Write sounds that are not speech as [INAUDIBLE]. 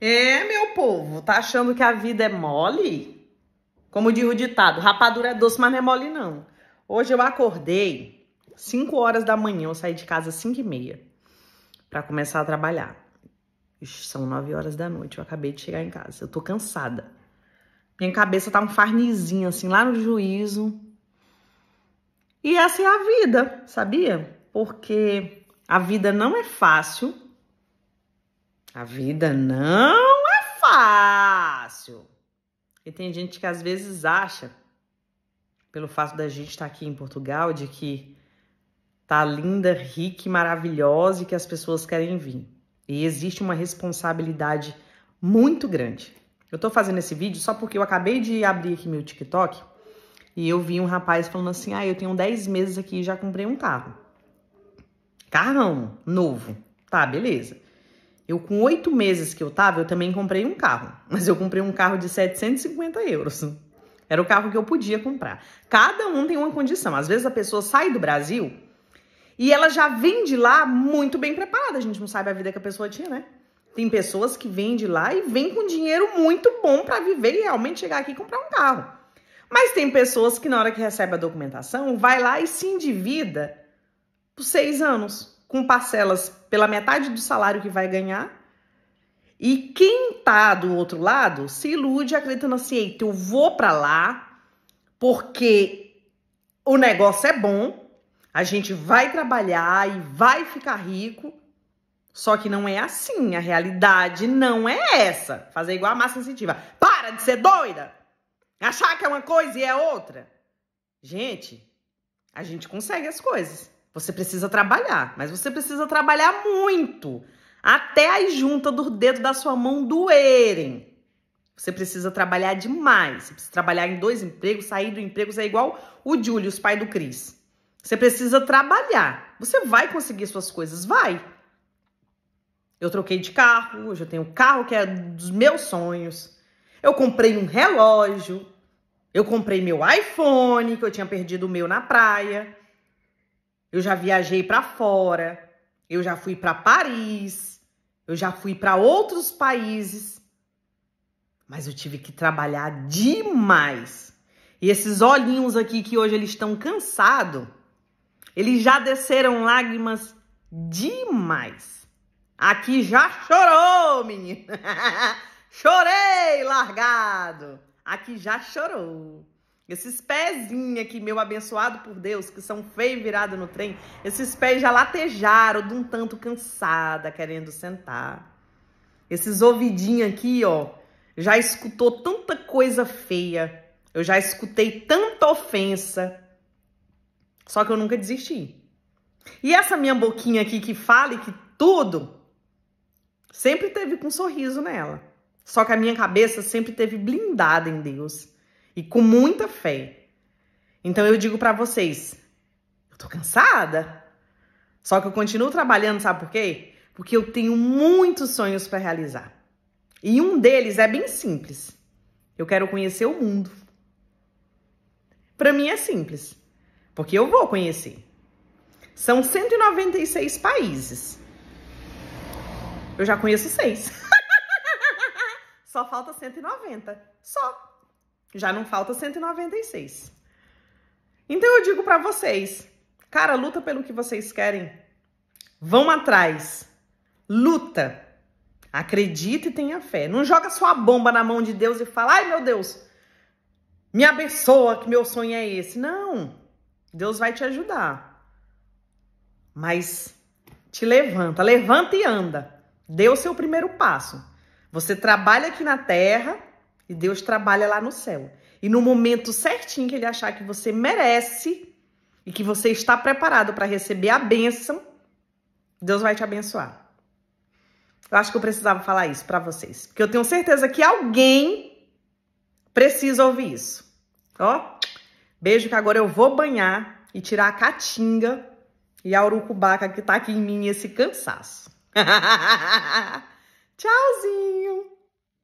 É, meu povo, tá achando que a vida é mole? Como diz o ditado, rapadura é doce, mas não é mole não. Hoje eu acordei 5 horas da manhã, eu saí de casa 5 e meia para começar a trabalhar. Ixi, são 9 horas da noite, eu acabei de chegar em casa, eu tô cansada. Minha cabeça tá um farnizinho assim, lá no juízo. E essa é a vida, sabia? Porque a vida não é fácil, a vida não é fácil. E tem gente que às vezes acha, pelo fato da gente estar aqui em Portugal, de que tá linda, rica e maravilhosa e que as pessoas querem vir. E existe uma responsabilidade muito grande. Eu tô fazendo esse vídeo só porque eu acabei de abrir aqui meu TikTok e eu vi um rapaz falando assim: "Ah, eu tenho 10 meses aqui e já comprei um carro". Carrão novo. Tá, beleza. Eu, com oito meses que eu tava, eu também comprei um carro. Mas eu comprei um carro de 750 euros. Era o carro que eu podia comprar. Cada um tem uma condição. Às vezes a pessoa sai do Brasil e ela já vem de lá muito bem preparada. A gente não sabe a vida que a pessoa tinha, né? Tem pessoas que vêm de lá e vêm com dinheiro muito bom para viver e realmente chegar aqui e comprar um carro. Mas tem pessoas que na hora que recebe a documentação, vai lá e se endivida por seis anos, com parcelas pela metade do salário que vai ganhar. E quem tá do outro lado se ilude acreditando assim, Eita, eu vou para lá porque o negócio é bom, a gente vai trabalhar e vai ficar rico. Só que não é assim, a realidade não é essa. Fazer igual a massa sensitiva. Para de ser doida! Achar que é uma coisa e é outra. Gente, a gente consegue as coisas. Você precisa trabalhar, mas você precisa trabalhar muito, até as juntas do dedo da sua mão doerem. Você precisa trabalhar demais. Você precisa trabalhar em dois empregos, sair do emprego, é igual o Julius, pai do Cris. Você precisa trabalhar. Você vai conseguir suas coisas, vai. Eu troquei de carro, hoje eu tenho um carro que é dos meus sonhos. Eu comprei um relógio. Eu comprei meu iPhone, que eu tinha perdido o meu na praia. Eu já viajei para fora, eu já fui para Paris, eu já fui para outros países, mas eu tive que trabalhar demais. E esses olhinhos aqui que hoje eles estão cansados, eles já desceram lágrimas demais. Aqui já chorou, menina. [LAUGHS] Chorei largado. Aqui já chorou. Esses pezinhos aqui, meu abençoado por Deus, que são feio virado no trem, esses pés já latejaram de um tanto cansada, querendo sentar. Esses ouvidinhos aqui, ó, já escutou tanta coisa feia. Eu já escutei tanta ofensa. Só que eu nunca desisti. E essa minha boquinha aqui que fala e que tudo, sempre teve com um sorriso nela. Só que a minha cabeça sempre teve blindada em Deus e com muita fé. Então eu digo para vocês, eu tô cansada. Só que eu continuo trabalhando, sabe por quê? Porque eu tenho muitos sonhos para realizar. E um deles é bem simples. Eu quero conhecer o mundo. Para mim é simples, porque eu vou conhecer. São 196 países. Eu já conheço seis. [LAUGHS] Só falta 190. Só. Já não falta 196. Então eu digo para vocês, cara, luta pelo que vocês querem. Vão atrás. Luta. Acredita e tenha fé. Não joga sua bomba na mão de Deus e fala: "Ai, meu Deus, me abençoa que meu sonho é esse". Não. Deus vai te ajudar. Mas te levanta, levanta e anda. Dê o seu primeiro passo. Você trabalha aqui na terra, e Deus trabalha lá no céu. E no momento certinho que ele achar que você merece e que você está preparado para receber a bênção, Deus vai te abençoar. Eu acho que eu precisava falar isso para vocês, porque eu tenho certeza que alguém precisa ouvir isso. Ó, beijo que agora eu vou banhar e tirar a caatinga e a urucubaca que tá aqui em mim esse cansaço. [LAUGHS] Tchauzinho.